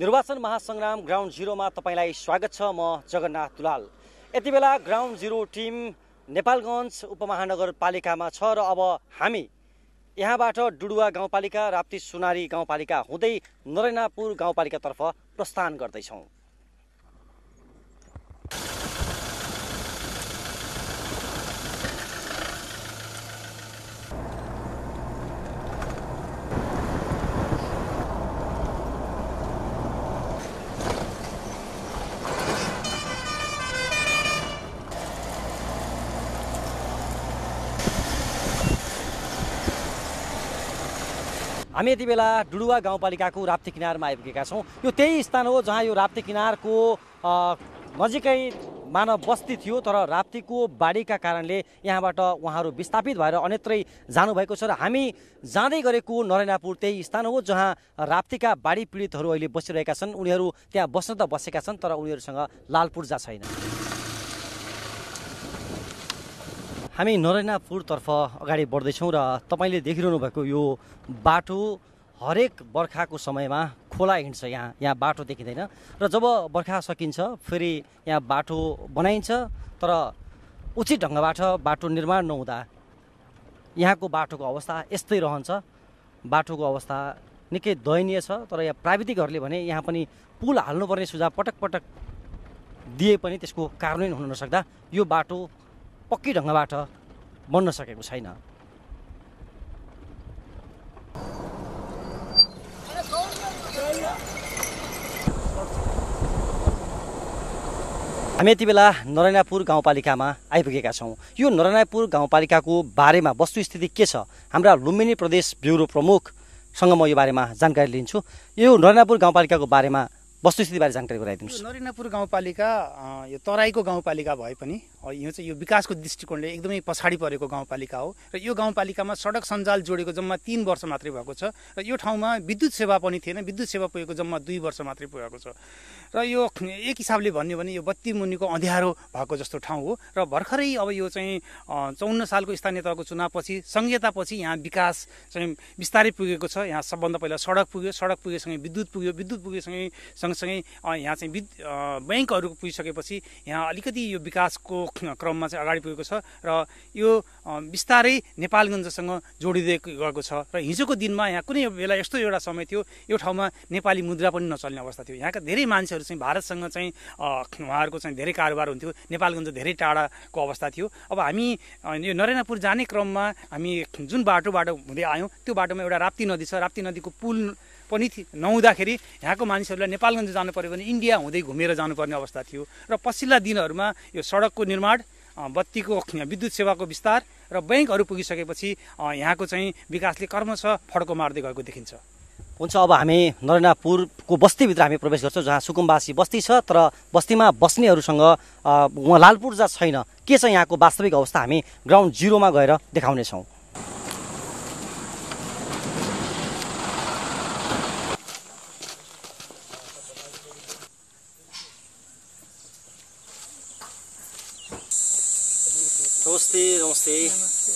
निर्वाचन महासङ्ग्राम ग्राउन्ड जिरोमा तपाईँलाई स्वागत छ म जगन्नाथ दुलाल यति बेला ग्राउन्ड जिरो टिम नेपालगञ्ज उपमहानगरपालिकामा छ र अब हामी यहाँबाट डुडुवा गाउँपालिका राप्ती सुनारी गाउँपालिका हुँदै नरेनापुर गाउँपालिकातर्फ प्रस्थान गर्दैछौँ हामी यति बेला डुडुवा गाउँपालिकाको राप्ती किनारमा आइपुगेका छौँ यो त्यही स्थान हो जहाँ यो राप्ती किनारको नजिकै मानव बस्ती थियो तर राप्तीको बाढीका कारणले यहाँबाट उहाँहरू विस्थापित भएर अन्यत्रै जानुभएको छ र हामी जाँदै गरेको नरेनापुर त्यही स्थान हो जहाँ राप्तीका बाढी पीडितहरू अहिले बसिरहेका छन् उनीहरू त्यहाँ बस्न त बसेका छन् तर उनीहरूसँग लालपूर्जा छैन हामी नरेनापुरतर्फ अगाडि बढ्दैछौँ र तपाईँले देखिरहनु भएको यो बाटो हरेक बर्खाको समयमा खोला हिँड्छ यहाँ यहाँ बाटो देखिँदैन र जब बर्खा सकिन्छ फेरि यहाँ बाटो बनाइन्छ तर उचित ढङ्गबाट बाटो निर्माण नहुँदा यहाँको बाटोको अवस्था यस्तै रहन्छ बाटोको अवस्था निकै दयनीय छ तर यहाँ प्राविधिकहरूले भने यहाँ पनि पुल हाल्नुपर्ने सुझाव पटक पटक दिए पनि त्यसको कार्यान्वयन हुन नसक्दा यो बाटो पक्की ढङ्गबाट बन्न सकेको छैन हामी यति बेला नरनापुर गाउँपालिकामा आइपुगेका छौँ यो नरनापुर गाउँपालिकाको बारेमा वस्तुस्थिति के छ हाम्रा लुम्बिनी प्रदेश ब्युरो प्रमुखसँग म यो बारेमा जानकारी लिन्छु यो नरनापुर गाउँपालिकाको बारेमा वस्तुस्थितिबारे जानकारी गराइदिनुहोस् नरिनापुर गाउँपालिका यो तराईको गाउँपालिका भए पनि यो चाहिँ यो विकासको दृष्टिकोणले एकदमै पछाडि परेको गाउँपालिका हो र यो गाउँपालिकामा सडक सञ्जाल जोडेको जम्मा तिन वर्ष मात्रै भएको छ र यो ठाउँमा विद्युत सेवा पनि थिएन विद्युत सेवा पुगेको जम्मा दुई वर्ष मात्रै पुगेको छ र यो एक हिसाबले भन्यो भने यो बत्ती मुनिको अँध्यारो भएको जस्तो ठाउँ हो र भर्खरै अब यो चाहिँ चौन्न सालको स्थानीय तहको चुनावपछि संहितापछि यहाँ विकास चाहिँ बिस्तारै पुगेको छ यहाँ सबभन्दा पहिला सडक पुग्यो सडक पुगेसँगै विद्युत पुग्यो विद्युत पुगेसँगै सँगसँगै यहाँ चाहिँ विद ब्याङ्कहरू पुगिसकेपछि यहाँ अलिकति यो विकासको क्रममा चाहिँ अगाडि पुगेको छ र यो बिस्तारै नेपालगञ्जसँग जोडिँदै गएको छ र हिजोको दिनमा यहाँ कुनै बेला यस्तो एउटा समय थियो यो ठाउँमा नेपाली मुद्रा पनि नचल्ने अवस्था थियो यहाँका धेरै मान्छेहरू चाहिँ भारतसँग चाहिँ उहाँहरूको चाहिँ धेरै कारोबार हुन्थ्यो नेपालगञ्ज धेरै टाढाको अवस्था थियो अब हामी यो नरेनापुर जाने क्रममा हामी जुन बाटोबाट हुँदै आयौँ त्यो बाटोमा एउटा राप्ती नदी छ राप्ती नदीको पुल पनि नहुँदाखेरि यहाँको मानिसहरूलाई नेपालगञ्ज जानु पऱ्यो भने इन्डिया हुँदै घुमेर जानुपर्ने अवस्था थियो र पछिल्ला दिनहरूमा यो सडकको निर्माण बत्तीको विद्युत सेवाको विस्तार र ब्याङ्कहरू पुगिसकेपछि यहाँको चाहिँ विकासले कर्मश फड्को मार्दै गएको देखिन्छ हुन्छ अब हामी नरेनापुरको बस्तीभित्र हामी प्रवेश गर्छौँ जहाँ सुकुम्बासी बस्ती छ तर बस्तीमा बस्नेहरूसँग उहाँ लालपुर जहाँ छैन के छ यहाँको वास्तविक अवस्था हामी ग्राउन्ड जिरोमा गएर देखाउनेछौँ नमस्ते नमस्ते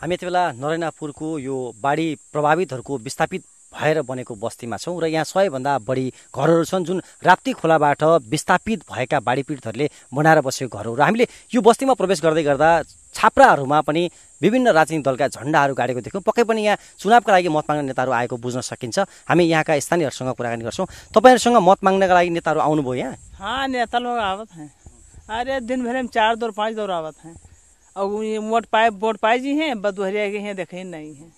हामी यति बेला नरेनापुरको यो बाढी प्रभावितहरूको विस्थापित भएर बनेको बस्तीमा छौँ र यहाँ सयभन्दा बढी घरहरू छन् जुन राप्ती खोलाबाट विस्थापित भएका बाढी पीडितहरूले बनाएर बसेको घरहरू र हामीले यो बस्तीमा प्रवेश गर्दै गर्दा छाप्राहरूमा पनि विभिन्न राजनीतिक दलका झन्डाहरू गाडेको देख्यौँ पक्कै पनि यहाँ चुनावका लागि मत माग्ने नेताहरू आएको बुझ्न सकिन्छ हामी यहाँका स्थानीयहरूसँग कुराकानी गर्छौँ तपाईँहरूसँग मत माग्नका लागि नेताहरू आउनुभयो यहाँ नेता अरे दिन भर में चार दौर पाँच दौर आवत हैं और ये मोट पाए बोट पाए जी हैं बदुहरिया के यहाँ देखे नहीं हैं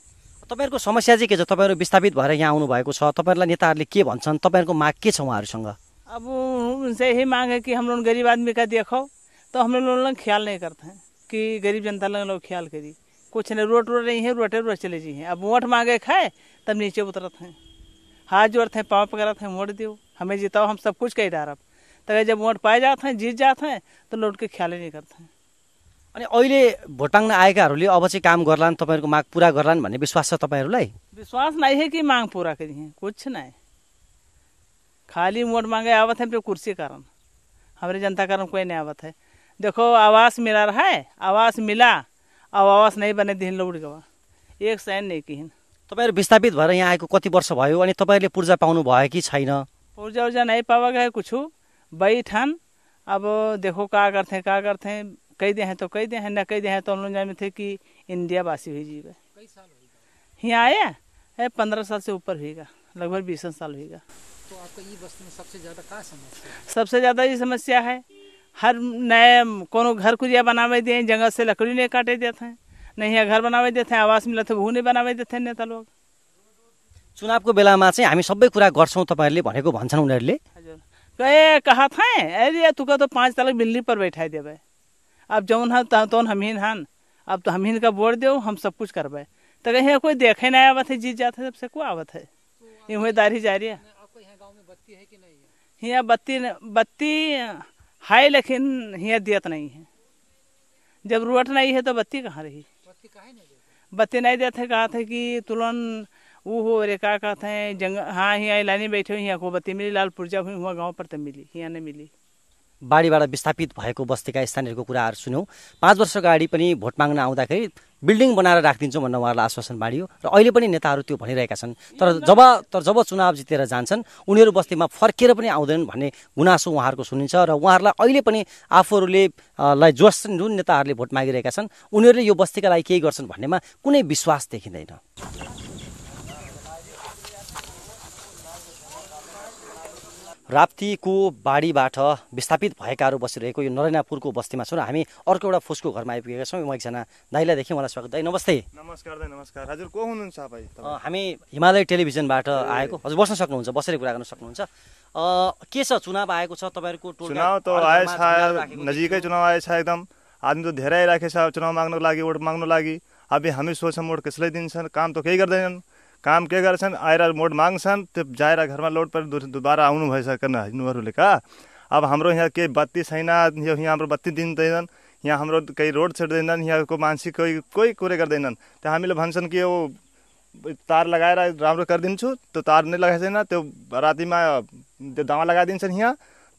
तो समस्या चाहिँ के तब तो विस्थापित भर यहाँ आने छ तपाईँहरूलाई के भन्छन् तपाईँहरूको माग के वहाँ अब उनसे यही माग है कि हम लोग गरीब आदमी का देखो तो हम लोग लोग ख्याल नहीं करते हैं कि गरीब जनता लोग लोग ख्याल करी कुछ नहीं रोड रोड नहीं है रोटे रोड चले जी हैं अब वोट मांगे खाए तब नीचे उतरत हैं हाथ जोड़ते हैं पाँव पकड़ते हैं वोट दो हमें जिताओ हम सब कुछ कही डारब तर जब वोट पाए जाते हैं जित जाते हैं तो लोट के ख्यालै नै गर्थे अनि अहिले भोट आएकाहरूले अब चाहिँ काम गर्लान् तपाईँहरूको माग पुरा गर्लान् भन्ने विश्वास छ तपाईँहरूलाई विश्वास नै है कि माग पुरा करिए कुछ नै खाली वोट मागे आवत है पे कुर्सी कारण हमारे जनता कारण कोई नै आवत है देखो आवास मिला रहा है आवास मिला अब आवास नै बने दिन लौट गवा एक सैन नै किन तपाईँहरू विस्थापित भएर यहाँ आएको कति वर्ष भयो अनि तपाईँहरूले पूर्जा पाउनु भयो कि छैन पूर्जा उर्जा नै पावा गए कुछु बई ठन अब देखो का करते का करते हैं कही दे हैं तो कही दे हैं न कही दे हैं तो हम लोग जाने थे कि इंडिया वासी हुई जीव है यहाँ आए है पंद्रह साल से ऊपर हुईगा लगभग बीस साल हुईगा तो आपको ये बस्ती में सबसे ज्यादा का समस्या सबसे ज्यादा ये समस्या है हर नए कोनो घर कुरिया बनावे दिए जंगल से लकड़ी नहीं काटे देते हैं नहीं घर बनावे देते हैं आवास मिले तो भू नहीं बनावे देते हैं नेता लोग चुनावको बेलामा चाहिँ हामी सबै कुरा गर्छौँ तपाईँहरूले भनेको भन्छन् उनीहरूले हजुर कहे कहा था अरे तुका तो पांच तलाक बिल्ली पर बैठा देवे अब जौन हन तौन तो हमहीन हन अब तो हमहीन का बोल दे हम सब कुछ करबे तो कहीं कोई देखे नहीं आवत है जीत जाते सबसे को आवत है जा रही है यहाँ बत्ती बत्ती है लेकिन यहाँ दियत नहीं है जब रोट नहीं है तो बत्ती कहाँ रही बत्ती नहीं देते कहा था कि तुलन वो अरे का कहते जंग हाँ यहाँ लानी बैठे हुई यहाँको बत्ती मिली लाल पुर्जा हुई वहाँ गाउँ पर त मिली यहाँ नै मिली बाढीबाट विस्थापित भएको बस्तीका स्थानीयहरूको कुराहरू सुन्यौँ पाँच वर्ष अगाडि पनि भोट माग्न आउँदाखेरि बिल्डिङ बनाएर राखिदिन्छौँ भन्न उहाँहरूलाई आश्वासन बाँडियो र अहिले पनि नेताहरू त्यो भनिरहेका छन् तर जब तर जब चुनाव जितेर जान्छन् उनीहरू बस्तीमा फर्केर पनि आउँदैनन् भन्ने गुनासो उहाँहरूको सुनिन्छ र उहाँहरूलाई अहिले पनि आफूहरूले लाई जस जुन नेताहरूले भोट मागिरहेका छन् उनीहरूले यो बस्तीका लागि केही गर्छन् भन्नेमा कुनै विश्वास देखिँदैन राप्तीको बाढीबाट विस्थापित भएकाहरू बसिरहेको यो नरेनापुरको बस्तीमा छौँ र हामी अर्को एउटा फुसको घरमा आइपुगेका छौँ म एकजना दाइलाई देखेँ उहाँलाई स्वागत दाइ नमस्ते नमस्कार दाई नमस्कार हजुर को हुनुहुन्छ हामी हिमालय टेलिभिजनबाट आएको हजुर बस्न सक्नुहुन्छ बसेर कुरा गर्न सक्नुहुन्छ के छ चुनाव आएको छ तपाईँहरूको चुनाव त आएछ नजिकै चुनाव आएछ एकदम आदमी त धेरै राखेछ चुनाव माग्नको लागि वोट माग्नु लागि अब हामी सोच्छौँ वोट कसैलाई दिन्छन् काम त केही गर्दैनन् काम के गर्छन् आएर मोड माग्छन् त्यो जाएर घरमा लोड परेर दोबारा आउनु भइसकेन हिँड्नुहरूले का अब हाम्रो यहाँ केही बत्ती छैन यो यहाँ हाम्रो बत्ती दिँदैनन् यहाँ हाम्रो केही रोड छेड्दैनन् यहाँको मान्छे कोही कोही कुरै गर्दैनन् त्यहाँ हामीले भन्छन् कि यो तार लगाएर राम्रो गरिदिन्छु त्यो तार नै लगाइँदैन त्यो रातिमा त्यो दावा लगाइदिन्छन् यहाँ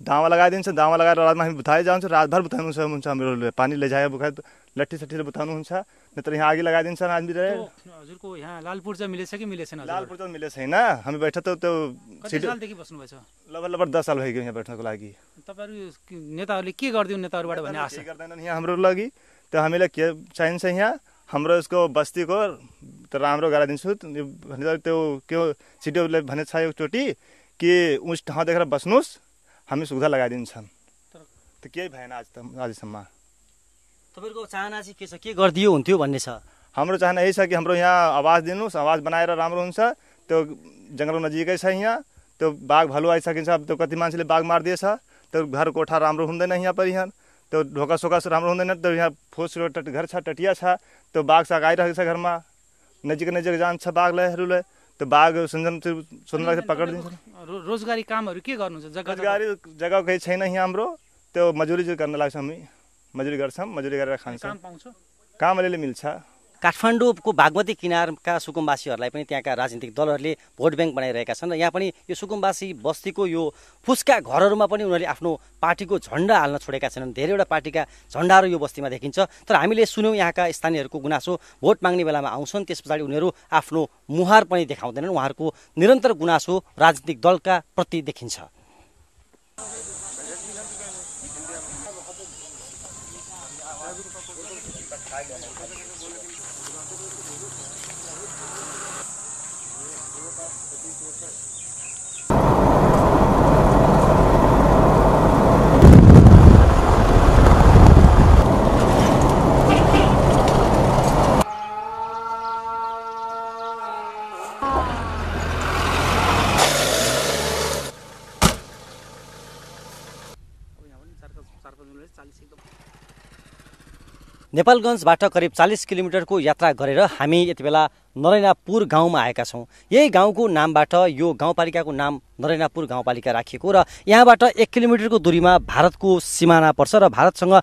दावा लगाइदिन्छ दावा लगाएर रातमा हामी बुथाइ जान्छौँ रातभर बुथाइनु हुन्छ हामीहरूले पानी लैजायो बुखाइ लट्ठी बताउनु हुन्छ नत्र यहाँ आगी लगाइदिन्छ आदमीले हजुरको यहाँ लाल पूर्जा मिलेछ कि मिलेछ लाल पूर्जा मिलेछ होइन हामी बैठ त त्यो सालदेखि बस्नुभएछ लगभग लगभग दस साल भइगयो यहाँ बैठ्नको लागि तपाईँहरू नेताहरूले के गरिदिउँ नेताहरूबाट भन्ने आशा गर्दैनन् यहाँ हाम्रो लागि त हामीलाई के चाहिन्छ यहाँ हाम्रो यसको बस्तीको त राम्रो गराइदिन्छु त्यो के सिटीहरूले भने छ एकचोटि कि उस ठाउँ देखेर बस्नुहोस् हामी सुविधा लगाइदिन्छन् तर केही भएन आज त आजसम्म तपाईँहरूको चाहना चाहिँ के छ के गरिदियो हुन्थ्यो भन्ने छ हाम्रो चाहना यही छ कि हाम्रो यहाँ आवाज दिनुहोस् आवाज बनाएर राम्रो हुन्छ त्यो जङ्गल नजिकै छ यहाँ त्यो बाघ भलु आइसकिन्छ त्यो कति मान्छेले बाघ मारिदिएछ त्यो घर कोठा राम्रो हुँदैन यहाँ पर यहाँ त्यो ढोका सोका राम्रो हुँदैन त्यो यहाँ फोस घर छ टटिया छ त्यो बाघ साग आइरहेको छ घरमा नजिक नजिक जान्छ बाघलाई त्यो बाघ सुन्दर सुन्दर पक्रिदिन्छ रोजगारी कामहरू के गर्नुहुन्छ रोजगारी जग्गा केही छैन यहाँ हाम्रो त्यो मजुरी गर्न लाग्छ हामी मजुरी गर्छौँ मजुरी गरेर खान्छौँ काम अलिअलि मिल्छ काठमाडौँको बागमती किनारका सुकुम्बासीहरूलाई पनि त्यहाँका राजनीतिक दलहरूले भोट ब्याङ्क बनाइरहेका छन् र यहाँ पनि यो सुकुम्बासी बस्तीको यो फुस्का घरहरूमा पनि उनीहरूले आफ्नो पार्टीको झन्डा हाल्न छोडेका छैनन् धेरैवटा पार्टीका झन्डाहरू यो बस्तीमा देखिन्छ तर हामीले सुन्यौँ यहाँका स्थानीयहरूको गुनासो भोट माग्ने बेलामा आउँछन् त्यस पछाडि उनीहरू आफ्नो मुहार पनि देखाउँदैनन् उहाँहरूको निरन्तर गुनासो राजनीतिक दलका प्रति देखिन्छ नेपालगञ्जबाट करिब चालिस किलोमिटरको यात्रा गरेर हामी यति बेला नरेनापुर गाउँमा आएका छौँ यही गाउँको नामबाट यो गाउँपालिकाको नाम नरेनापुर गाउँपालिका राखिएको र यहाँबाट एक किलोमिटरको दूरीमा भारतको सिमाना पर्छ र भारतसँग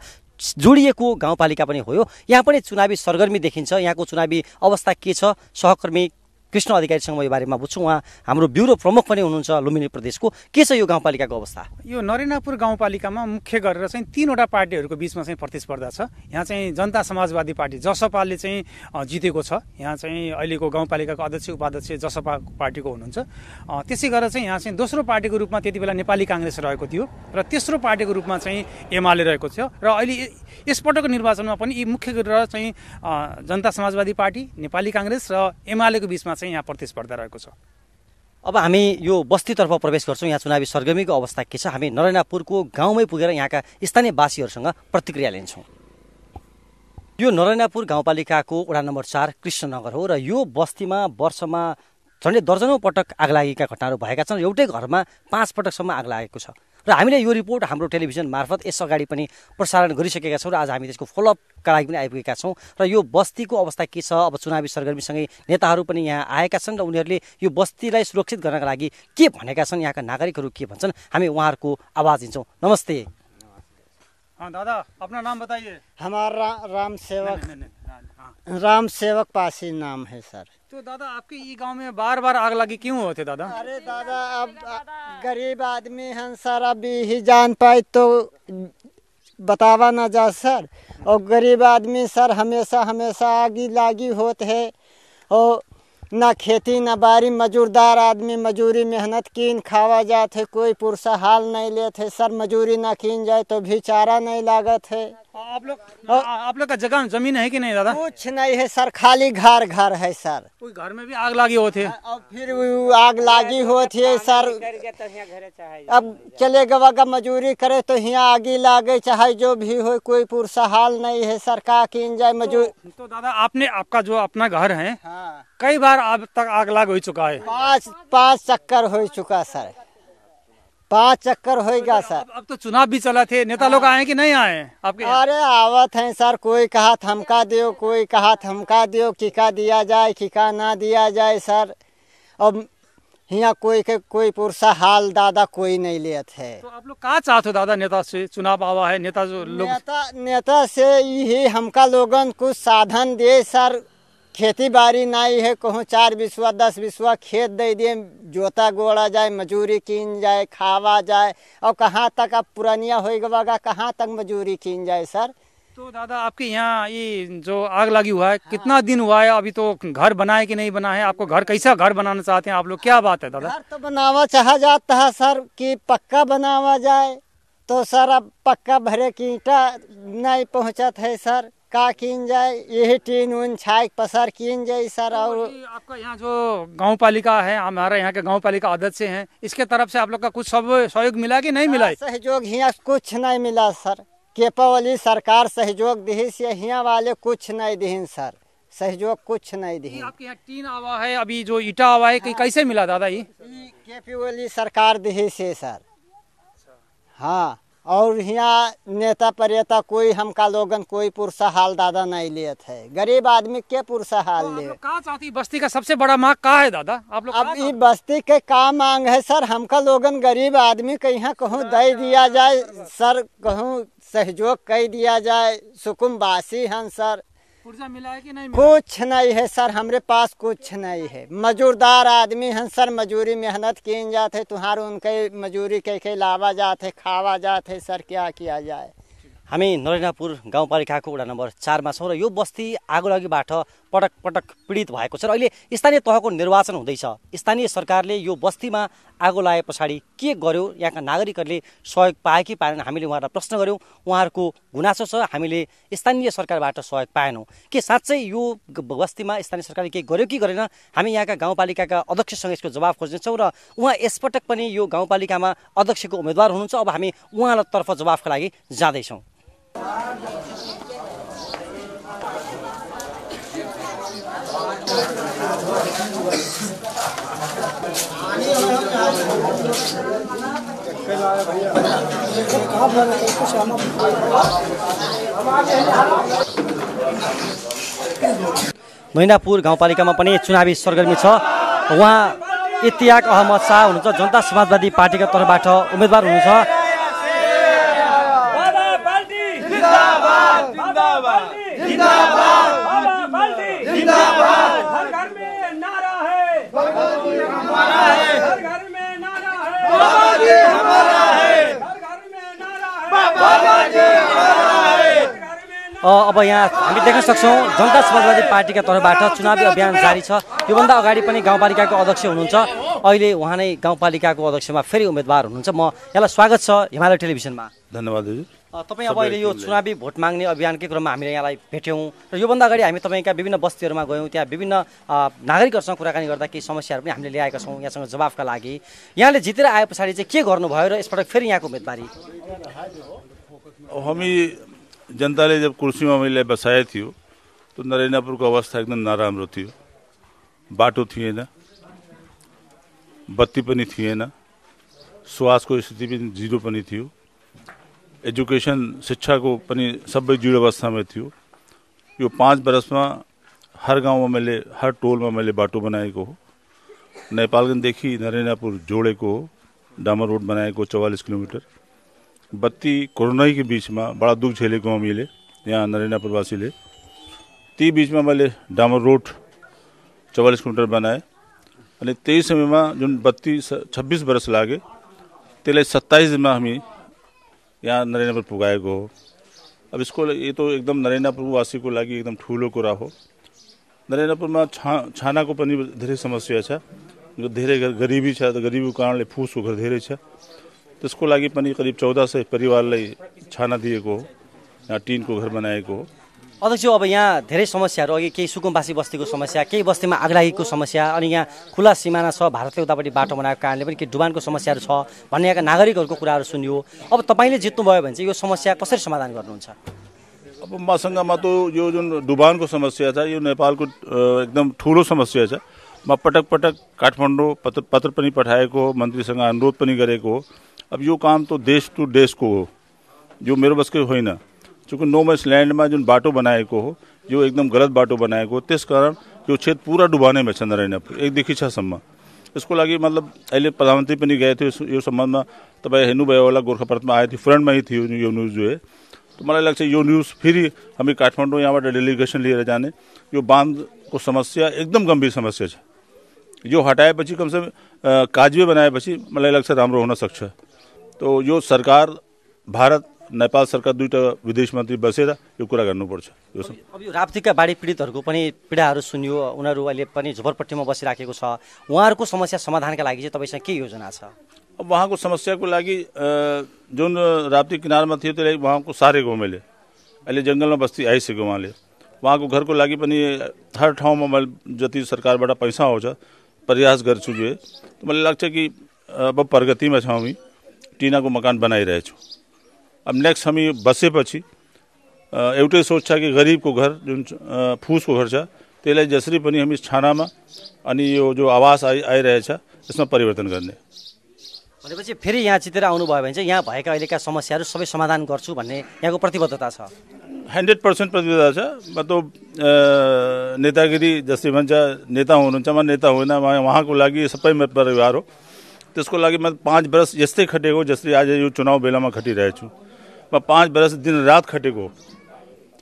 जोडिएको गाउँपालिका पनि हो यहाँ पनि चुनावी सरगर्मी देखिन्छ यहाँको चुनावी अवस्था के छ सहकर्मी कृष्ण अधिकारीसँग म यो बारेमा बुझ्छु उहाँ हाम्रो ब्युरो प्रमुख पनि हुनुहुन्छ लुम्बिनी प्रदेशको के छ यो गाउँपालिकाको अवस्था यो नरेनापुर गाउँपालिकामा मुख्य गरेर चाहिँ तिनवटा पार्टीहरूको बिचमा चाहिँ प्रतिस्पर्धा छ यहाँ चाहिँ जनता समाजवादी पार्टी जसपाले चाहिँ जितेको छ यहाँ चाहिँ अहिलेको गाउँपालिकाको अध्यक्ष उपाध्यक्ष जसपा पार्टीको हुनुहुन्छ त्यसै गरेर चाहिँ यहाँ चाहिँ दोस्रो पार्टीको रूपमा त्यति बेला नेपाली काङ्ग्रेस रहेको थियो र तेस्रो पार्टीको रूपमा चाहिँ एमाले रहेको थियो र अहिले यसपटकको निर्वाचनमा पनि यी मुख्य गरेर चाहिँ जनता समाजवादी पार्टी नेपाली काङ्ग्रेस र एमालेको बिचमा चाहिँ यहाँ प्रतिस्पर्धा रहेको छ अब हामी यो बस्तीतर्फ प्रवेश गर्छौँ यहाँ चुनावी सरगर्मीको अवस्था के छ हामी नरेनापुरको गाउँमै पुगेर यहाँका स्थानीय स्थानीयवासीहरूसँग प्रतिक्रिया लिन्छौँ यो नरेनापुर गाउँपालिकाको वडा नम्बर चार कृष्णनगर हो र यो बस्तीमा वर्षमा झन्डै दर्जनौँ पटक आग लागेका घटनाहरू भएका छन् एउटै घरमा पाँच पटकसम्म आग लागेको छ र हामीले यो रिपोर्ट हाम्रो टेलिभिजन मार्फत यस अगाडि पनि प्रसारण गरिसकेका छौँ र आज हामी त्यसको फलोअपका लागि पनि आइपुगेका छौँ र यो बस्तीको अवस्था के छ अब चुनावी सरगर्मीसँगै नेताहरू पनि यहाँ आएका छन् र उनीहरूले यो बस्तीलाई सुरक्षित गर्नका लागि के भनेका छन् यहाँका नागरिकहरू के भन्छन् हामी उहाँहरूको आवाज दिन्छौँ नमस्ते दादा अपना नाम बताइए हमारा राम सेवक राम सेवक पासी नाम है सर तो दादा आपके ये गांव में बार बार आग लगी क्यों होते दादा अरे दादा अब गरीब आदमी हम सर अभी ही जान पाए तो बतावा ना जा सर और गरीब आदमी सर हमेशा हमेशा आगे लागी होते है और ना खेती ना बारी मजूरदार आदमी मजूरी मेहनत कीन खावा जात है कोई पुरसा हाल नहीं लेते है सर मजूरी ना कीन जाए तो भी चारा नहीं लागत है आप लोग आप लोग का जगह जमीन है कि नहीं दादा कुछ नहीं है सर खाली घर घर है सर घर में भी आग लागी होती है अब फिर आग लागी होती है सर अब चले का मजूरी करे तो यहाँ आगे लागे चाहे जो भी हो कोई पुरसा हाल नहीं है सर का कीन जाए मजूर तो, तो दादा आपने आपका जो अपना घर है हाँ। कई बार अब तक आग लाग हो चुका है पाँच पाँच चक्कर हो चुका सर पाँच चक्कर होएगा सर अब, अब तो चुनाव भी चला थे नेता लोग हाँ। आए कि नहीं आए आपके अरे आवत है सर कोई कहा थमका दियो कोई कहा थमका दियो किका दिया जाए किका ना दिया जाए सर अब यहाँ कोई के कोई पुरसा हाल दादा कोई नहीं लेत है तो आप लोग कहा चाहते दादा नेता से चुनाव आवा है नेता जो लोग नेता नेता से यही हमका लोगन कुछ साधन दे सर खेती बाड़ी नहीं है कहूँ चार बिस्वा दस बिस्वा खेत दे दिए जोता गोड़ा जाए मजूरी कीन जाए खावा जाए और कहाँ तक अब पुरानिया हो गवागा कहाँ तक मजूरी कीन जाए सर तो दादा आपके यहाँ ये जो आग लगी हुआ है हाँ। कितना दिन हुआ है अभी तो घर बना है कि नहीं बना है आपको घर कैसा घर बनाना चाहते हैं आप लोग क्या बात है दादा घर तो बनावा चाह जाता है सर कि पक्का बनावा जाए तो सर अब पक्का भरे की ईटा नहीं पहुँचत है सर का किन जाए यही टीन उन छाक पसर किन जाए सर तो और आपका यहाँ जो गांव पालिका है हमारे यहाँ के गांव पालिका आदत से है इसके तरफ से आप लोग का कुछ सब सहयोग मिला कि नहीं मिला सहयोग यहाँ कुछ नहीं मिला सर केपावली सरकार सहयोग दिहिस यहाँ वाले कुछ नहीं दिहिन सर सहयोग कुछ नहीं दी आपके यहाँ टीन आवा है अभी जो ईटा आवा है हाँ। कैसे मिला दादा ये केपी वाली सरकार दी से सर हाँ और यहाँ नेता परेता कोई हमका लोगन कोई पुरसा हाल दादा नहीं लेत है गरीब आदमी के पुरसा हाल तो ले चाहती बस्ती का सबसे बड़ा मांग कहा है दादा आप लोग अब ये बस्ती के का मांग है सर हमका लोगन गरीब आदमी के यहाँ कहूँ दे दिया जाए सर कहूँ सहयोग कर दिया जाए सुकुम बासी हम सर पुर्जा मिला है कि नहीं कुछ नहीं है सर हमारे पास कुछ नहीं है मजूरदार आदमी हैं सर मजूरी मेहनत किन जाते तुम्हारे उनके मजूरी के के लावा जाते खावा जाते सर क्या किया जाए हामी नरेन्द्रपुर गाउँपालिकाको वडा नम्बर चारमा छौँ र यो बस्ती आगोलागीबाट पटक पटक पीडित भएको छ र अहिले स्थानीय तहको निर्वाचन हुँदैछ स्थानीय सरकारले यो बस्तीमा आगो लागे पछाडि के गर्यो यहाँका नागरिकहरूले सहयोग पाए कि पाएन हामीले उहाँहरूलाई प्रश्न गऱ्यौँ उहाँहरूको गुनासो छ हामीले स्थानीय सरकारबाट सहयोग पाएनौँ के साँच्चै यो बस्तीमा स्थानीय सरकारले केही गर्यो कि गरेन हामी यहाँका गाउँपालिकाका अध्यक्षसँग यसको जवाब खोज्नेछौँ र उहाँ यसपटक पनि यो गाउँपालिकामा अध्यक्षको उम्मेदवार हुनुहुन्छ अब हामी उहाँतर्फ जवाफको लागि जाँदैछौँ मैनापुर गाउँपालिकामा पनि चुनावी सरगर्मी छ उहाँ इतियाक अहमद शाह हुनुहुन्छ जनता समाजवादी पार्टीका तर्फबाट उम्मेदवार हुनुहुन्छ अब यहाँ हामी देख्न सक्छौँ जनता समाजवादी पार्टीका तर्फबाट चुनावी अभियान जारी छ योभन्दा अगाडि पनि गाउँपालिकाको अध्यक्ष हुनुहुन्छ अहिले उहाँ नै गाउँपालिकाको अध्यक्षमा फेरि उम्मेदवार हुनुहुन्छ म यहाँलाई स्वागत छ हिमालय टेलिभिजनमा धन्यवाद तपाईँ अब अहिले यो चुनावी भोट माग्ने अभियानकै क्रममा हामीले यहाँलाई भेट्यौँ र योभन्दा अगाडि हामी तपाईँका विभिन्न बस्तीहरूमा गयौँ त्यहाँ विभिन्न नागरिकहरूसँग कुराकानी गर्दा केही समस्याहरू पनि हामीले ल्याएका छौँ यहाँसँग जवाफका लागि यहाँले जितेर आए पछाडि चाहिँ के गर्नुभयो र यसपटक फेरि यहाँको उम्मेदवारी हामी जनता ने जब कुर्सी में मैं बसाए थी तो नरेन्द्रपुर को अवस्था एकदम नराम थी बाटो थे बत्ती थे थिएन को स्थिति जीरो जिरो पनि थियो एजुकेसन शिक्षाको पनि सबै थी ये पांच यो में हर हर में मैं हर टोल में मैं बाटो बनाए हो नरेन्द्रपुर जोड़े को हो डामर रोड बनाएको चौवालीस किलोमीटर बत्ती कोरोना के बीच में बड़ा दुख झेले को हमी यहाँ नरेंद्र प्रवासी ती बीच में मैं डामर रोड चौवालीस किलोमीटर बनाए अई समय में जो बत्ती छब्बीस वर्ष लगे तेल सत्ताईस दिन में हमी यहाँ नरेन्द्रपुर पुगा हो अब इसको ये तो एकदम को लगी एकदम ठूल कुरा हो में छा छाना को धेरै समस्या छ धेरै गरीबी छ तो कारण फूस को घर धेरे त्यसको लागि पनि करिब चौध सय परिवारलाई छाना दिएको हो यहाँ टिनको घर बनाएको हो अध्यक्ष अब यहाँ धेरै समस्याहरू अघि केही सुकुम्बासी बस्तीको समस्या केही बस्तीमा आगलागीको समस्या अनि यहाँ खुला सिमाना छ भारतले उतापट्टि बाटो बनाएको कारणले पनि केही डुबानको समस्याहरू छ भन्ने यहाँका नागरिकहरूको कुराहरू सुनियो अब तपाईँले जित्नुभयो भने चाहिँ यो समस्या कसरी समाधान गर्नुहुन्छ अब मसँग म त यो जुन डुबानको समस्या छ यो नेपालको एकदम ठुलो समस्या छ म पटक पटक काठमाडौँ पत्र पत्र पनि पठाएको मन्त्रीसँग अनुरोध पनि गरेको हो अब यो काम तो देश टू देश को हो जो मेरे बस के हो ना चूँकि नो मैच लैंड में जो बाटो बनाए को हो जो एकदम गलत बाटो बनाए को तेस कारण जो क्षेत्र पूरा डुबाने में चंद्र एक देखी छा सम्मा इसको लगी मतलब अहिले प्रधानमंत्री पनि गए थे यो सम्बन्धमा तपाईँ हेर्नुभयो होला गोर्खापत्रमा आयो थियो फ्रन्टमा ही थियो यो न्युज जो है तो मलाई लाग्छ यो न्युज फेरि हामी काठमाडौँ यहाँबाट डेलिगेसन लिएर जाने यो बाँधको समस्या एकदम गम्भीर समस्या छ यो हटाएपछि कमसेकम काजवे बनाएपछि मलाई लाग्छ राम्रो हुन सक्छ तो यो सरकार भारत नेपाल सरकार दुईवटा विदेश मन्त्री बसेर यो कुरा गर्नुपर्छ अब यो राप्तीका बाढी पीडितहरूको पनि पीडाहरू सुनियो उनीहरू अहिले पनि झोपरपट्टिमा बसिराखेको छ उहाँहरूको समस्या समाधानका लागि चाहिँ तपाईँसँग के योजना छ अब उहाँको समस्याको लागि जुन राप्ती किनारमा थियो त्यसलाई उहाँको सारेको मैले अहिले जङ्गलमा बस्ती आइसक्यो उहाँले उहाँको घरको लागि पनि हर ठाउँमा मैले जति सरकारबाट पैसा आउँछ प्रयास गर्छु जो मलाई लाग्छ कि अब प्रगतिमा छौँ हामी टिनाको मकान बनाइरहेछु अब नेक्स्ट हामी बसेपछि एउटै सोच छ कि गरिबको घर जुन फुसको घर छ त्यसलाई जसरी पनि हामी छानामा अनि यो जो आवास आइ आइरहेछ यसमा परिवर्तन गर्ने भनेपछि फेरि यहाँ चितेर आउनुभयो भने चाहिँ यहाँ भएका अहिलेका समस्याहरू सबै समाधान गर्छु भन्ने यहाँको प्रतिबद्धता छ हन्ड्रेड पर्सेन्ट प्रतिबद्धता छ मतलब नेतागिरी जसरी भन्छ नेता हुनुहुन्छ म नेता होइन उहाँको लागि सबै परिवार हो त्यसको लागि म पाँच वर्ष यस्तै खटेको जसरी आज यो चुनाव बेलामा खटिरहेछु म पाँच वर्ष दिन रात खटेको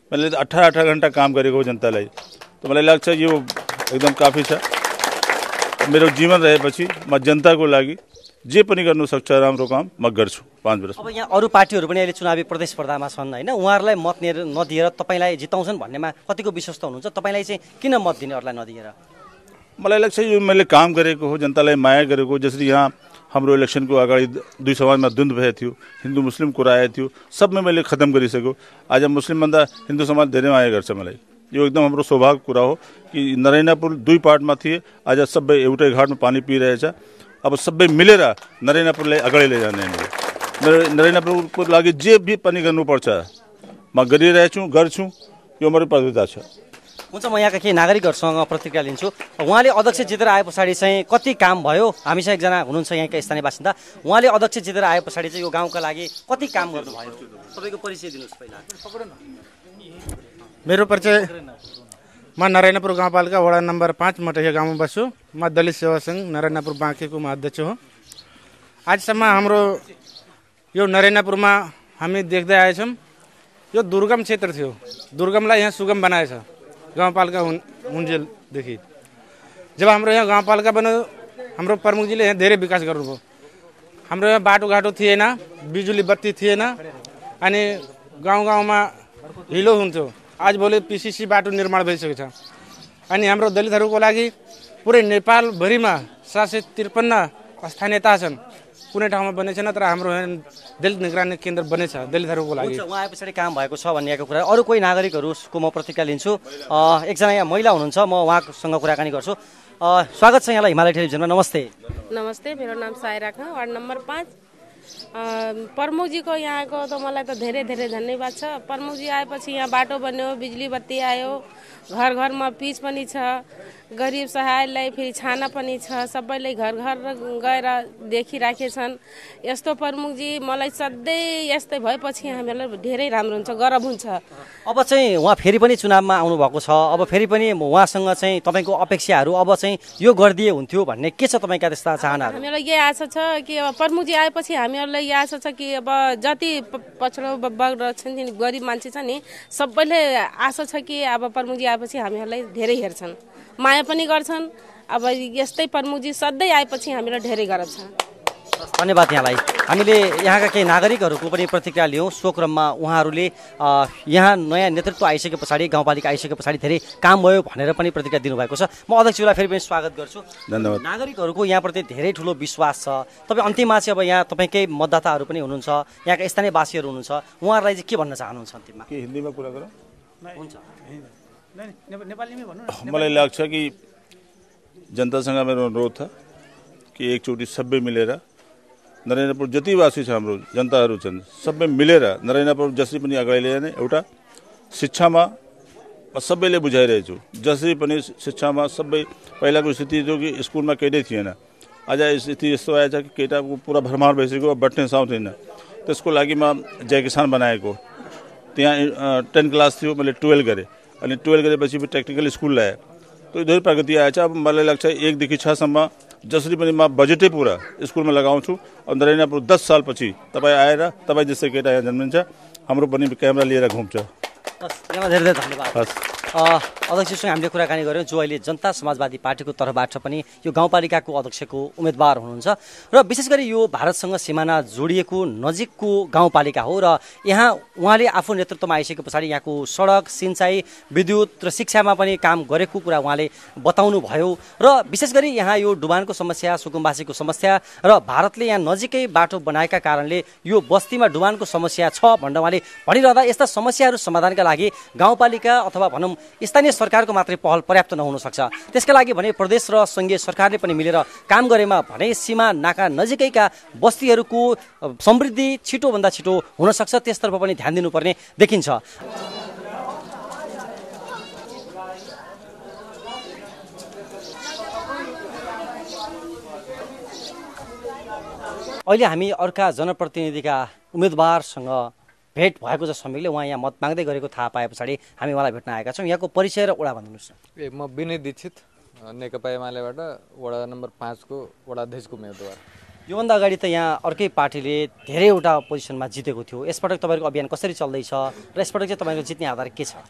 मैले अठार अठार घन्टा काम गरेको जनतालाई त मलाई लाग्छ यो एकदम काफी छ मेरो जीवन रहेपछि म जनताको लागि जे पनि गर्नु सक्छ राम्रो काम म गर्छु पाँच वर्ष अब यहाँ अरू पार्टीहरू पनि अहिले चुनावी प्रतिस्पर्धामा छन् होइन उहाँहरूलाई मत नदिएर तपाईँलाई जिताउँछन् भन्नेमा कतिको विश्वस्त हुनुहुन्छ तपाईँलाई चाहिँ किन मत दिने अरूलाई नदिएर मलाई लाग्छ यो मैले काम गरेको हो जनतालाई माया गरेको जसरी यहाँ हाम्रो इलेक्सनको अगाडि दुई समाजमा द्वन्द्व भएको थियो हिन्दू मुस्लिम कुरा आएको थियो सबै मैले खतम गरिसक्यो आज मुस्लिमभन्दा हिन्दू समाज धेरै माया गर्छ मलाई यो एकदम हाम्रो सौभाग्य कुरा हो कि नरेनापुर दुई पार्टमा थिए आज सबै एउटै घाटमा पानी पिइरहेछ अब सबै मिलेर नरेनापुरलाई अगाडि लैजाने नरेनापुरको लागि जे पनि गर्नुपर्छ म गरिरहेछु गर्छु यो मेरो प्रतिता छ हुन्छ म यहाँका केही नागरिकहरूसँग प्रतिक्रिया लिन्छु उहाँले अध्यक्ष जितेर आए पछाडि चाहिँ कति काम भयो हामीसँग एकजना हुनुहुन्छ यहाँका स्थानीय बासिन्दा उहाँले अध्यक्ष जितेर आए पछाडि चाहिँ यो गाउँका लागि कति काम गर्नुभयो तपाईँको परिचय दिनुहोस् पहिला मेरो परिचय म नारायणपुर गाउँपालिका वडा नम्बर पाँच यो गाउँमा बस्छु म दलित सेवा सङ्घ नारायणपुर बाँकेको म अध्यक्ष हो आजसम्म हाम्रो यो नारायणपुरमा हामी देख्दै आएछौँ यो दुर्गम क्षेत्र थियो दुर्गमलाई यहाँ सुगम बनाएछ गाउँपालिका हुन् हुन्जेलदेखि जब हाम्रो यहाँ गाउँपालिका बन्यो हाम्रो प्रमुखजीले यहाँ धेरै विकास गर्नुभयो हाम्रो यहाँ बाटोघाटो थिएन बिजुली बत्ती थिएन अनि गाउँ गाउँमा हिलो हुन्थ्यो आजभोलि भोलि पिसिसी बाटो निर्माण भइसकेको छ अनि हाम्रो दलितहरूको लागि पुरै नेपालभरिमा सात सय त्रिपन्न स्थानीय नेता छन् कुनै ठाउँमा बनेको छैन तर हाम्रो दलित निगरानी केन्द्र बनेछ दलितहरूको लागि उहाँ पछाडि काम भएको छ भनिएको कुरा अरू कोही नागरिकहरूको म प्रतिक्रिया लिन्छु एकजना यहाँ महिला हुनुहुन्छ म उहाँसँग कुराकानी गर्छु स्वागत छ यहाँलाई हिमालय टेलिभिजनमा नमस्ते नमस्ते मेरो नाम सायरा खाँ वार्ड नम्बर पाँच प्रमुखजीको यहाँको त मलाई त धेरै धेरै धन्यवाद छ प्रमुखजी आएपछि यहाँ बाटो बन्यो बिजुली बत्ती आयो घर घरमा पिच पनि छ गरिब सहायलाई फेरि छाना पनि छ सबैले घर घर गएर देखिराखेछन् यस्तो प्रमुखजी मलाई सधैँ यस्तै भएपछि हामीलाई धेरै राम्रो हुन्छ गर्व हुन्छ अब चाहिँ उहाँ फेरि पनि चुनावमा आउनुभएको छ अब फेरि पनि उहाँसँग चाहिँ तपाईँको अपेक्षाहरू अब चाहिँ यो गरिदिए हुन्थ्यो भन्ने के छ तपाईँका त्यस्ता चाहनाहरू हामीलाई यही आशा छ कि अब प्रमुखजी आएपछि हामीहरूलाई यही आशा छ कि अब जति पछिल्लो वर्ग छन् गरिब मान्छे छ नि सबैले आशा छ कि अब प्रमुखजी आएपछि हामीहरूलाई धेरै हेर्छन् माया पनि गर्छन् अब यस्तै प्रमुखजी सधैँ आएपछि हामीलाई धेरै गर्व छ धन्यवाद यहाँलाई हामीले यहाँका केही नागरिकहरूको पनि प्रतिक्रिया लियौँ सो क्रममा उहाँहरूले यहाँ नयाँ नेतृत्व आइसके पछाडि गाउँपालिका आइसके पछाडि धेरै काम भयो भनेर पनि प्रतिक्रिया दिनुभएको छ म अध्यक्षलाई फेरि पनि स्वागत गर्छु धन्यवाद नागरिकहरूको यहाँप्रति धेरै ठुलो विश्वास छ तपाईँ अन्तिममा चाहिँ अब यहाँ तपाईँकै मतदाताहरू पनि हुनुहुन्छ यहाँका स्थानीयवासीहरू हुनुहुन्छ उहाँहरूलाई चाहिँ के भन्न चाहनुहुन्छ अन्तिममा हिन्दीमा कुरा गरौँ हुन्छ मैं लाग्छ अच्छा कि जनतासँग मेरो अनुरोध था कि एक चोटी सबै मिलेर नरेन्द्रपुर जतिवासी हम जनता सब छन् सबै मिलेर नरेन्द्रपुर जसरी पनि एटा शिक्षा में शिक्षामा बुझाई रहे बुझाइरहेछु शिक्षा में सब पैला पहिलाको स्थिति थी कि स्कूल में केटै थे आज स्थिति यस्तो आएछ कि को पूरा भरमार भइसक्यो बट्ने साउँ थिएन त्यसको तो लगी म जय किसान बनाएको तैं तो टेन क्लास थी मैं ट्वेल्व करें अनि टुवेल्भ गरेपछि टेक्निकल स्कुल ल्याए त्यो धेरै प्रगति आएछ अच्छा, अब मलाई लाग्छ एकदेखि छसम्म जसरी पनि म बजेटै पुरा स्कुलमा लगाउँछु अन्त रहेन अब दस सालपछि तब आए तब जस्तै केटा यहाँ जन्म हाम्रो कैमरा क्यामेरा लिएर घुम्छ धन्यवाद अध्यक्षसँग हामीले कुराकानी गऱ्यौँ जो अहिले जनता समाजवादी पार्टीको तर्फबाट पनि यो गाउँपालिकाको अध्यक्षको उम्मेदवार हुनुहुन्छ र विशेष गरी यो भारतसँग सिमाना जोडिएको नजिकको गाउँपालिका हो र यहाँ उहाँले आफू नेतृत्वमा आइसके पछाडि यहाँको सडक सिँचाइ विद्युत र शिक्षामा पनि काम गरेको कुरा उहाँले बताउनुभयो र विशेष गरी यहाँ यो डुबानको समस्या सुकुम्बासीको समस्या र भारतले यहाँ नजिकै बाटो बनाएका कारणले यो बस्तीमा डुबानको समस्या छ भनेर उहाँले भनिरहँदा यस्ता समस्याहरू समाधानका लागि गाउँपालिका अथवा भनौँ स्थानीय सरकारको मात्रै पहल पर्याप्त नहुनसक्छ त्यसका लागि भने प्रदेश र सङ्घीय सरकारले पनि मिलेर काम गरेमा भने सीमा नाका नजिकैका बस्तीहरूको समृद्धि छिटोभन्दा छिटो हुनसक्छ त्यसतर्फ पनि ध्यान दिनुपर्ने देखिन्छ अहिले हामी अर्का जनप्रतिनिधिका उम्मेदवारसँग भेट भएको छ श्रमिकले उहाँ यहाँ मत माग्दै गरेको थाहा पाए पछाडि हामी उहाँलाई भेट्न आएका छौँ यहाँको परिचय र वडा भनिदिनुहोस् न ए म विनय दीक्षित नेकपा एमालेबाट वडा नम्बर पाँचको वडा देशको उम्मेदवार योभन्दा अगाडि त यहाँ अर्कै पार्टीले धेरैवटा पोजिसनमा जितेको थियो यसपटक तपाईँको अभियान कसरी चल्दैछ र यसपटक चाहिँ तपाईँको जित्ने आधार के छ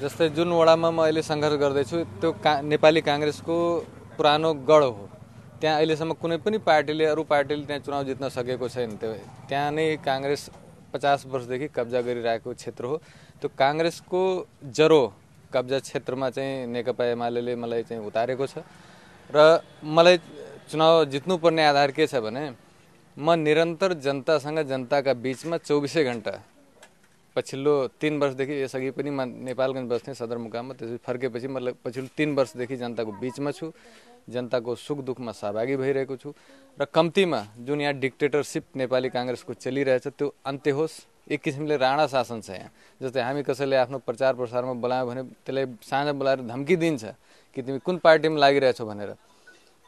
जस्तै जुन वडामा म अहिले सङ्घर्ष गर्दैछु त्यो का नेपाली काङ्ग्रेसको पुरानो गढ हो त्यहाँ अहिलेसम्म कुनै पनि पार्टीले अरू पार्टीले त्यहाँ चुनाव जित्न सकेको छैन त्यो त्यहाँ नै काङ्ग्रेस पचास वर्षदेखि कब्जा गरिरहेको क्षेत्र हो त्यो काङ्ग्रेसको जरो कब्जा क्षेत्रमा चाहिँ नेकपा एमाले मलाई चाहिँ उतारेको छ र मलाई चुनाव जित्नुपर्ने आधार के छ भने म निरन्तर जनतासँग जनताका बिचमा चौबिसै घन्टा पछिल्लो तिन वर्षदेखि यसअघि पनि म नेपालगञ्ज बस्थेँ सदरमुकाममा त्यसपछि फर्केपछि मतलब पछिल्लो तिन वर्षदेखि जनताको बिचमा छु जनताको सुख दुःखमा सहभागी भइरहेको छु र कम्तीमा जुन यहाँ डिक्टेटरसिप नेपाली काङ्ग्रेसको चलिरहेछ त्यो अन्त्य होस् एक किसिमले राणा शासन छ यहाँ जस्तै हामी कसैले आफ्नो प्रचार प्रसारमा बोलायौँ भने त्यसलाई साँझ बोलाएर धम्की दिन्छ कि तिमी कुन पार्टीमा लागिरहेछौ भनेर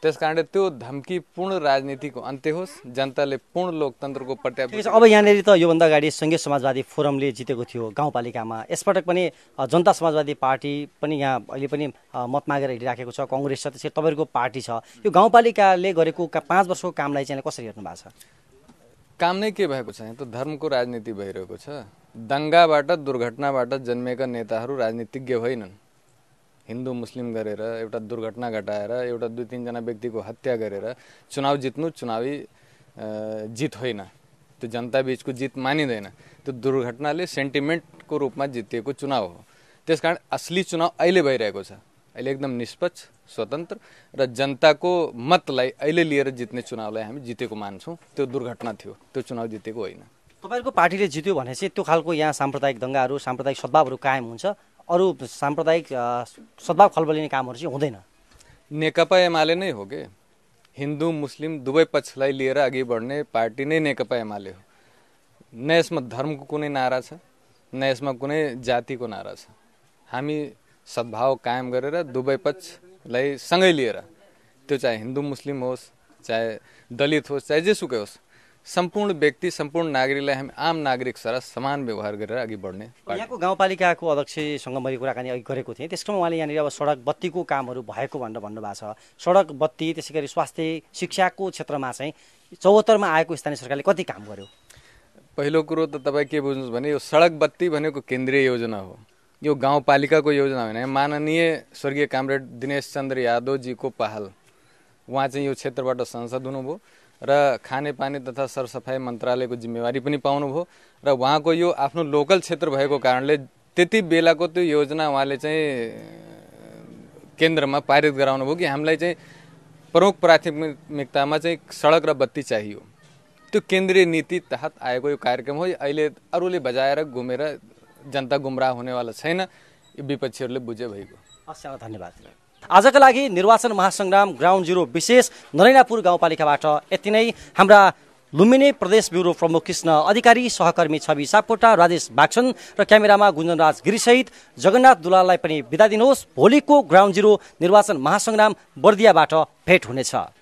त्यस कारणले त्यो धम्की पूर्ण राजनीतिको अन्त्य होस् जनताले पूर्ण लोकतन्त्रको प्रत्याभूति अब यहाँनिर त योभन्दा अगाडि सङ्घीय समाजवादी फोरमले जितेको थियो गाउँपालिकामा यसपटक पनि जनता समाजवादी पार्टी पनि यहाँ अहिले पनि मत मागेर हिँडिराखेको छ कङ्ग्रेस छ त्यसरी तपाईँहरूको पार्टी छ यो गाउँपालिकाले गरेको पाँच वर्षको कामलाई चाहिँ कसरी हेर्नु भएको छ काम नै के भएको छ यहाँ त धर्मको राजनीति भइरहेको छ दङ्गाबाट दुर्घटनाबाट जन्मेका नेताहरू राजनीतिज्ञ होइनन् हिन्दू मुस्लिम गरेर एउटा दुर्घटना घटाएर एउटा दुई तिनजना व्यक्तिको हत्या गरेर चुनाव जित्नु चुनावी जित होइन त्यो जनता बिचको जित मानिँदैन त्यो दुर्घटनाले सेन्टिमेन्टको रूपमा जितिएको चुनाव हो त्यस कारण असली चुनाव अहिले भइरहेको छ अहिले एकदम निष्पक्ष स्वतन्त्र र जनताको मतलाई अहिले लिएर जित्ने चुनावलाई हामी जितेको मान्छौँ त्यो दुर्घटना थियो त्यो चुनाव जितेको होइन तपाईँहरूको पार्टीले जित्यो भने चाहिँ त्यो खालको यहाँ साम्प्रदायिक दङ्गाहरू साम्प्रदायिक सद्भावहरू कायम हुन्छ अरू साम्प्रदायिक सद्भाव खलबलिने कामहरू चाहिँ हुँदैन नेकपा एमाले नै हो कि हिन्दू मुस्लिम दुवै पक्षलाई लिएर अघि बढ्ने पार्टी नै नेकपा एमाले हो न यसमा धर्मको कुनै नारा छ न यसमा कुनै जातिको नारा छ हामी सद्भाव कायम गरेर दुवै पक्षलाई सँगै लिएर त्यो चाहे हिन्दू मुस्लिम होस् चाहे दलित होस् चाहे जेसुकै होस् सम्पूर्ण व्यक्ति सम्पूर्ण नागरिकलाई हामी आम नागरिक सर समान व्यवहार गरेर अघि बढ्ने यहाँको गाउँपालिकाको अध्यक्षसँग मैले कुराकानी अघि गरेको थिएँ त्यसक्रममा उहाँले यहाँनिर अब सडक बत्तीको कामहरू भएको भनेर भन्नुभएको छ सडक बत्ती त्यसै गरी स्वास्थ्य शिक्षाको क्षेत्रमा चाहिँ चौहत्तरमा आएको स्थानीय सरकारले कति काम गर्यो पहिलो कुरो त तपाईँ के बुझ्नुहोस् भने यो सडक बत्ती भनेको केन्द्रीय योजना हो यो गाउँपालिकाको योजना होइन माननीय स्वर्गीय कामरेड दिनेश चन्द्र यादवजीको पहल उहाँ चाहिँ यो क्षेत्रबाट सांसद हुनुभयो र खानेपानी तथा सरसफाइ मन्त्रालयको जिम्मेवारी पनि पाउनुभयो र उहाँको यो आफ्नो लोकल क्षेत्र भएको कारणले त्यति बेलाको त्यो योजना उहाँले चाहिँ केन्द्रमा पारित गराउनु भयो कि हामीलाई चाहिँ प्रमुख प्राथमिकतामा चाहिँ सडक र बत्ती चाहियो त्यो केन्द्रीय नीति तहत आएको यो कार्यक्रम हो अहिले अरूले बजाएर घुमेर जनता गुमराह हुनेवाला छैन यो विपक्षीहरूले बुझे भइगयो हस् धन्यवाद आजका लागि निर्वाचन महासङ्ग्राम ग्राउन्ड जिरो विशेष नरेनापुर गाउँपालिकाबाट यति नै हाम्रा लुम्बिनी प्रदेश ब्युरो प्रमुख कृष्ण अधिकारी सहकर्मी छवि सापकोटा राजेश बाग्छन् र क्यामेरामा गुञ्जनराज गिरीसहित जगन्नाथ दुलाललाई पनि बिदा दिनुहोस् भोलिको ग्राउन्ड जिरो निर्वाचन महासङ्ग्राम बर्दियाबाट भेट हुनेछ